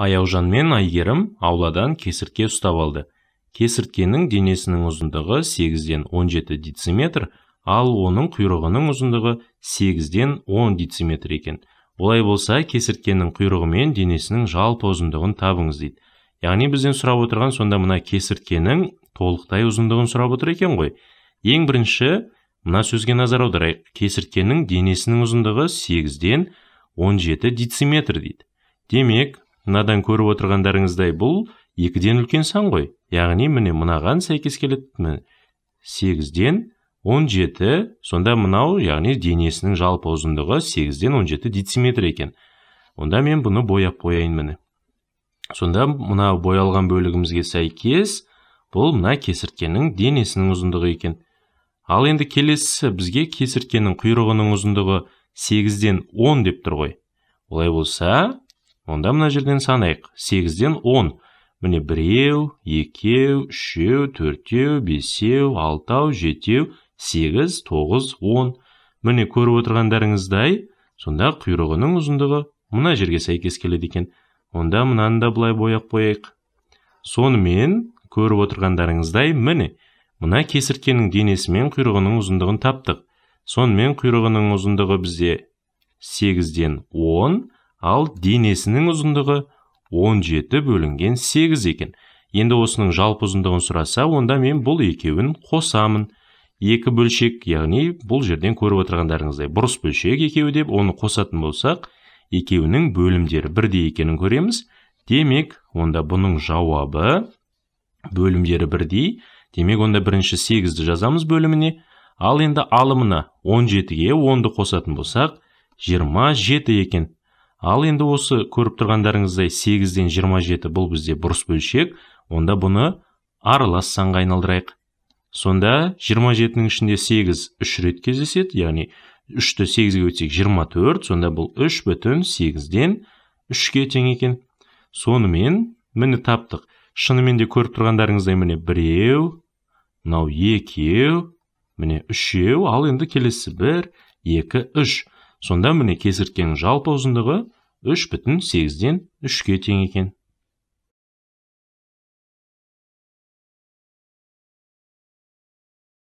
аяужан мен айгерім ауладан кесіртке ұстап алды кесірткенің денесінің ұзындығы 8-ден 17 дециметр ал оның құйрығының ұзындығы 8-ден 10 дециметр екен олай болса кесірткенің құйрығы мен денесінің жалпы ұзындығын табыңыз дейді яғни бізден сұрап отырған сонда мына кесірткенің толықтай ұзындығын сұрап отыр екен ғой ең бірінші мына сөзге назар аударайық кесірткенің денесінің ұзындығы 8-ден 17 дециметр дейді демек мынадан көріп отырғандарыңыздай бұл екіден үлкен сан ғой яғни міне мынаған сәйкес келеді сегізден он жеті сонда мынау яғни денесінің жалпы ұзындығы сегізден он жеті дециметр екен онда мен бұны бояп қояйын міне сонда мына боялған бөлігімізге сәйкес бұл мына кесірткенің денесінің ұзындығы екен ал енді келесі бізге кесірткенің құйрығының ұзындығы 8 он деп тұр ғой олай болса онда мына жерден санайық сегізден он міне біреу екеу үшеу төртеу бесеу алтау жетеу сегіз тоғыз он міне көріп отырғандарыңыздай сонда құйрығының ұзындығы мына жерге сәйкес келеді екен онда мынаны да былай бояп қояйық сонымен көріп отырғандарыңыздай міне мына кесірткенің денесі мен құйрығының ұзындығын таптық сонымен құйрығының ұзындығы бізде 8-ден 10 ал денесінің ұзындығы 17 бөлінген 8 екен енді осының жалпы ұзындығын сұраса онда мен бұл екеуін қосамын екі бөлшек яғни бұл жерден көріп отырғандарыңыздай бұрыс бөлшек екеуі деп оны қосатын болсақ екеуінің бөлімдері бірдей екенін көреміз демек онда бұның жауабы бөлімдері бірдей демек онда бірінші 8-ді жазамыз бөліміне ал енді алымына 17-ге 10-ды қосатын болсақ 27 екен ал енді осы көріп тұрғандарыңыздай 8-ден 27 бұл бізде бұрыс бөлшек онда бұны аралас санға айналдырайық сонда 27-нің ішінде 8 үш рет кездеседі яғни 3-ті 8-ге өтсек 24 сонда бұл 3 бүтін 8-ден 3-ке тең екен сонымен міне таптық шынымен де көріп тұрғандарыңыздай міне біреу мынау екеу міне үшеу ал енді келесі 1, 2, 3 сонда міне кесірткенің жалпы ұзындығы үш бүтін сегізден үшке тең екен